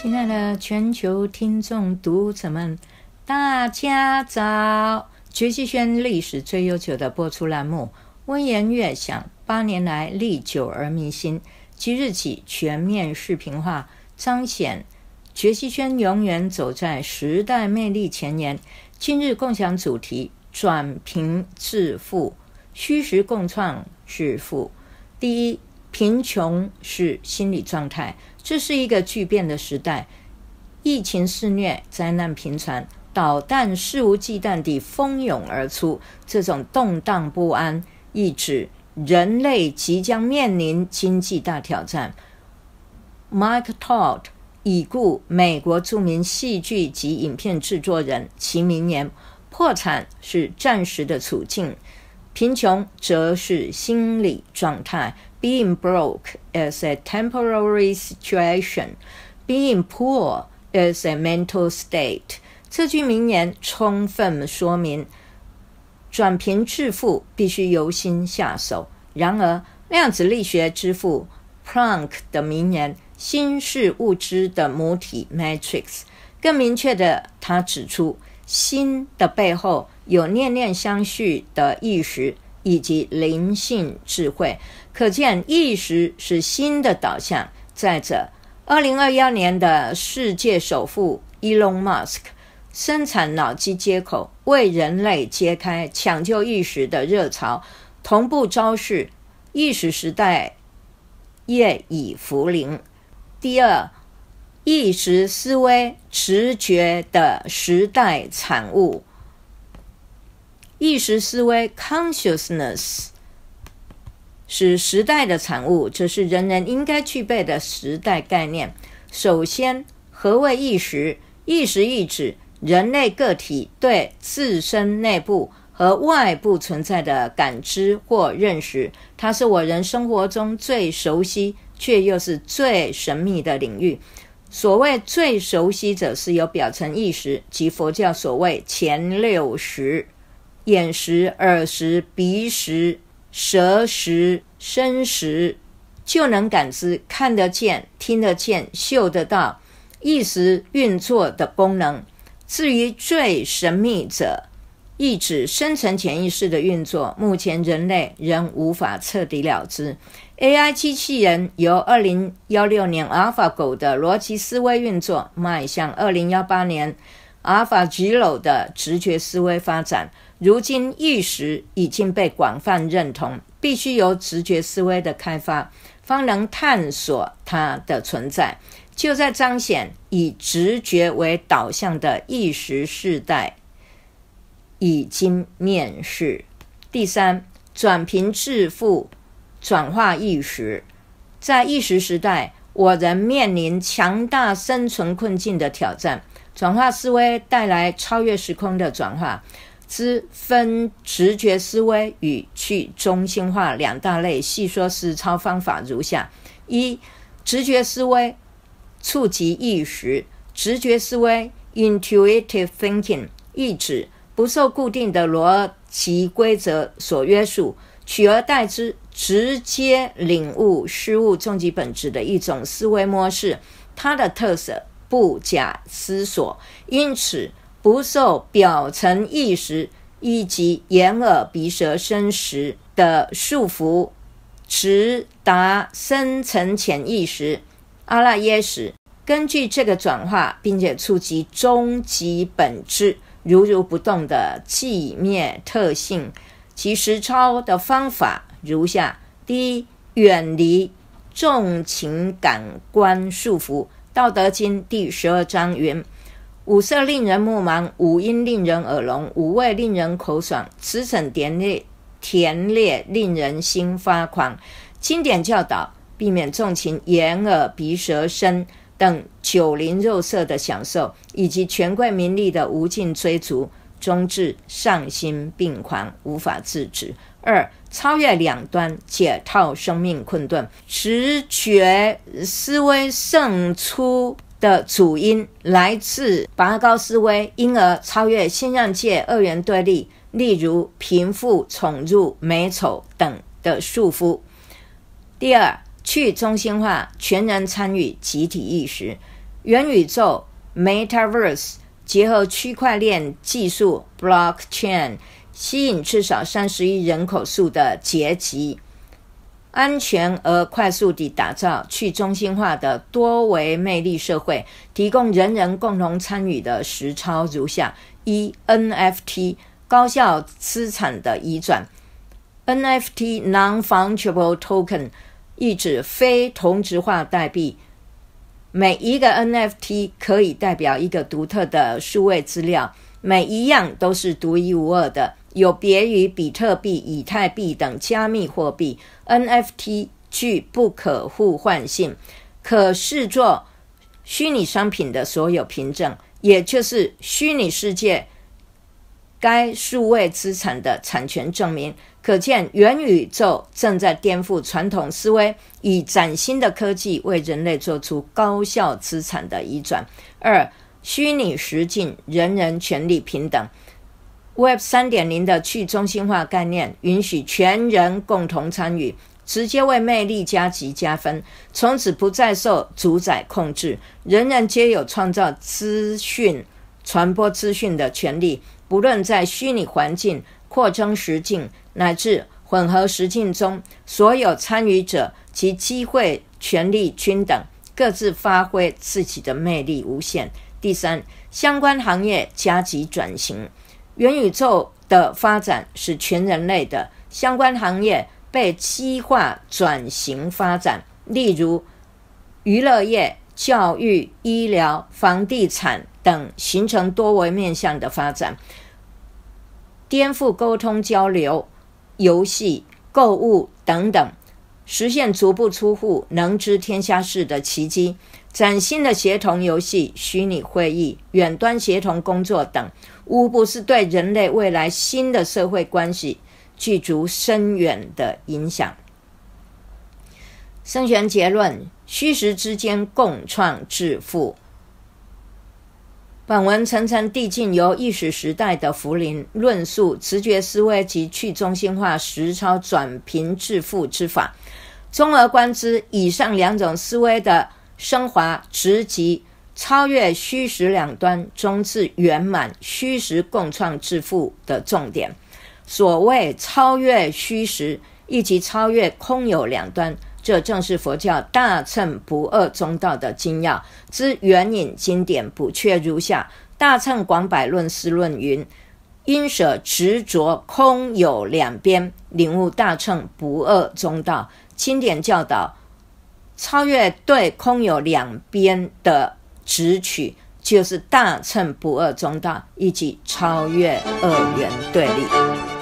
亲爱的全球听众、读者们，大家早！学习圈历史最悠久的播出栏目《温言悦享》，八年来历久而弥新。即日起全面视频化，彰显学习圈永远走在时代魅力前沿。今日共享主题：转平致富，虚实共创致富。第一。贫穷是心理状态，这是一个巨变的时代，疫情肆虐，灾难频传，导弹肆无忌惮地蜂拥而出，这种动荡不安，意指人类即将面临经济大挑战。Mike Todd，已故美国著名戏剧及影片制作人，其名言：“破产是暂时的处境。”贫穷则是心理状态，being broke is a temporary situation, being poor is a mental state。这句名言充分说明，转贫致富必须由心下手。然而，量子力学之父 Planck 的名言“心是物质的母体 （Matrix）” 更明确的，他指出心的背后。有念念相续的意识以及灵性智慧，可见意识是新的导向。再者，二零二幺年的世界首富 Elon Musk 生产脑机接口，为人类揭开抢救意识的热潮。同步昭示，意识时代业已来临。第二，意识思维直觉的时代产物。意识思维 （consciousness） 是时代的产物，这是人人应该具备的时代概念。首先，何谓意识？意识意指人类个体对自身内部和外部存在的感知或认识。它是我人生活中最熟悉却又是最神秘的领域。所谓最熟悉者，是有表层意识，即佛教所谓前六识。眼识、耳识、鼻识、舌识、身识，就能感知看得见、听得见、嗅得到，意识运作的功能。至于最神秘者，意指深层潜意识的运作，目前人类仍无法彻底了知。AI 机器人由二零幺六年 AlphaGo 的逻辑思维运作，迈向二零幺八年 AlphaZero 的直觉思维发展。如今意识已经被广泛认同，必须由直觉思维的开发，方能探索它的存在。就在彰显以直觉为导向的意识时代，已经面世。第三，转贫致富，转化意识。在意识时代，我仍面临强大生存困境的挑战。转化思维带来超越时空的转化。之分，直觉思维与去中心化两大类。细说实操方法如下：一、直觉思维，触及意识。直觉思维 （intuitive thinking） 意指不受固定的逻辑规则所约束，取而代之，直接领悟事物终极本质的一种思维模式。它的特色不假思索，因此。不受表层意识以及眼耳鼻舌身识的束缚，直达深层潜意识阿赖耶识。根据这个转化，并且触及终极本质如如不动的寂灭特性，其实操的方法如下：第一，远离重情感观束缚，《道德经》第十二章云。五色令人目盲，五音令人耳聋，五味令人口爽，驰骋甜烈甜烈令人心发狂。经典教导，避免纵情眼、耳、鼻、舌、身等九零肉色的享受，以及权贵名利的无尽追逐，终至丧心病狂，无法自止。二、超越两端，解套生命困顿，直觉思维胜出。的主因来自拔高思维，因而超越现象界二元对立，例如贫富、宠辱、美丑等的束缚。第二，去中心化，全人参与，集体意识，元宇宙 （Metaverse） 结合区块链技术 （Blockchain），吸引至少三十亿人口数的阶级。安全而快速地打造去中心化的多维魅力社会，提供人人共同参与的实操如下：一、NFT 高效资产的移转。NFT（Non-Fungible Token） 意指非同质化代币，每一个 NFT 可以代表一个独特的数位资料。每一样都是独一无二的，有别于比特币、以太币等加密货币。NFT 具不可互换性，可视作虚拟商品的所有凭证，也就是虚拟世界该数位资产的产权证明。可见，元宇宙正在颠覆传统思维，以崭新的科技为人类做出高效资产的移转。二虚拟实境，人人权利平等。Web 三点零的去中心化概念，允许全人共同参与，直接为魅力加级加分。从此不再受主宰控制，人人皆有创造资讯、传播资讯的权利。不论在虚拟环境、扩张实境，乃至混合实境中，所有参与者其机会、权利均等，各自发挥自己的魅力无限。第三，相关行业加急转型。元宇宙的发展是全人类的，相关行业被激化转型发展，例如娱乐业、教育、医疗、房地产等，形成多维面向的发展，颠覆沟通、交流、游戏、购物等等。实现足不出户、能知天下事的奇迹，崭新的协同游戏、虚拟会议、远端协同工作等，无不是对人类未来新的社会关系具足深远的影响。生玄结论：虚实之间共创致富。本文层层递进，由意识时代的福林论述直觉思维及去中心化，实操转贫致富之法。综而观之，以上两种思维的升华，直及超越虚实两端，终至圆满虚实共创致富的重点。所谓超越虚实，亦即超越空有两端。这正是佛教大乘不二中道的精要之援引经典补缺如下：《大乘广百论》师论云：“因舍执着空有两边，领悟大乘不二中道。”经典教导超越对空有两边的执取，就是大乘不二中道，以及超越二元对立。